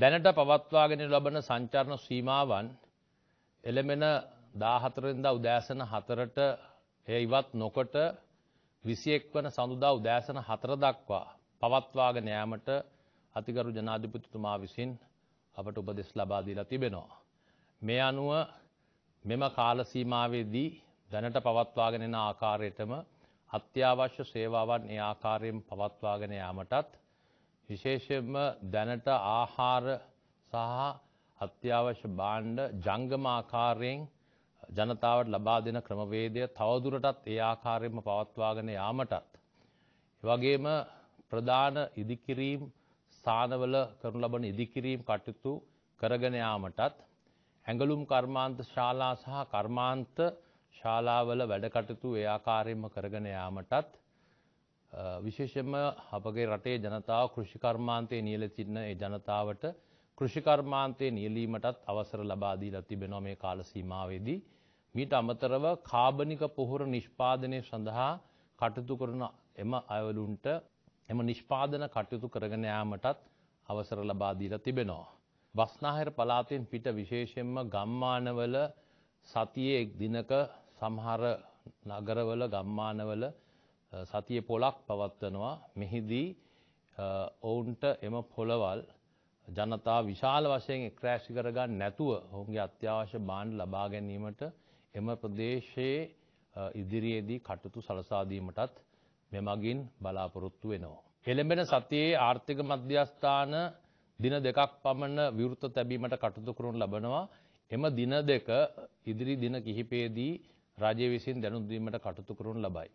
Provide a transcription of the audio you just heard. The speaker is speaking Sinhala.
දැනට පවත්වාගෙන ලබන සංචාරණ සීමාවන් එළමෙන 14 වෙනිදා උදෑසන 4ට එය ඉවත් නොකොට 21 වන සඳුදා උදෑසන 4 දක්වා පවත්වාගෙන යාමට අතිගරු ජනාධිපතිතුමා විසින් අපට උපදෙස් ලබා දීලා තිබෙනවා. මේ අනුව මෙම කාල සීමාවේදී දැනට පවත්වාගෙන යන ආකාරයටම අත්‍යවශ්‍ය සේවාවන් ඒ ආකාරයෙන් පවත්වාගෙන යාමටත් විශේෂයෙන්ම දැනට ආහාර සහ අත්‍යවශ්‍ය භාණ්ඩ ජංගම ආකාරයෙන් ජනතාවට ලබා දෙන ක්‍රමවේදය තවදුරටත් ඒ ආකාරයෙන්ම පවත්වාගෙන යාමටත්. වගේම ප්‍රධාන ඉදිකිරීම් ස්ථානවල කරනු ලබන ඉදිකිරීම් කටයුතු කරගෙන යාමටත් ඇඟලුම් කර්මාන්ත ශාලා සහ කර්මාන්ත ශාලාවල වැඩකටයුතු ඒ ආකාරයෙන්ම කරගෙන යාමටත් විශේෂම අපගේ රටේ ජනතාව කෘෂිකර්මාන්තය නියල සිටින ඒ ජනතාවට කෘෂිකර්මාන්තය නියලීමටත් අවසර ලබාදීලා තිබෙනවා මේ කාල සීමාවේදී. මීට අමතරව කාබනික පොහොර නිෂ්පාදනය සඳහා කටයුතු කරන එම අයවලුන්ට එම නිෂ්පාදන කටයුතු කරගෙන යාමටත් අවසර ලබාදීලා තිබෙනවා. බස්නාහිර පලාතෙන් පිට විශේෂයෙන්ම ගම්මානවල සතියේ එක් දිනක සමහර නගරවල ගම්මානවල සතිය පොලක් පවත්වනවා මෙහිදී ඔවුන්ට එම පොළවල් ජනතා විශාල වශයෙන් ක්‍රෑශි කරගන්න නැතුව ඔවුන්ගේ අත්‍යවශ්‍ය බාණ්ඩ ලබා ගැනීමට එම ප්‍රදේශයේ ඉදිරියේදී කටයුතු සලසාදීමටත් මෙමගින් බලාපොරොත්තු වෙනවා. එළඹෙන සතියේ ආර්ථික මධ්‍යස්ථාන දින දෙකක් පමණ විවෘත තැබීමට කටයුතු කරනු ලබනවා. එම දින දෙක ඉදිරි දින කිහිපයේදී රජය විසින් දැනුම් දීමට කටයුතු කරනු ලබයි.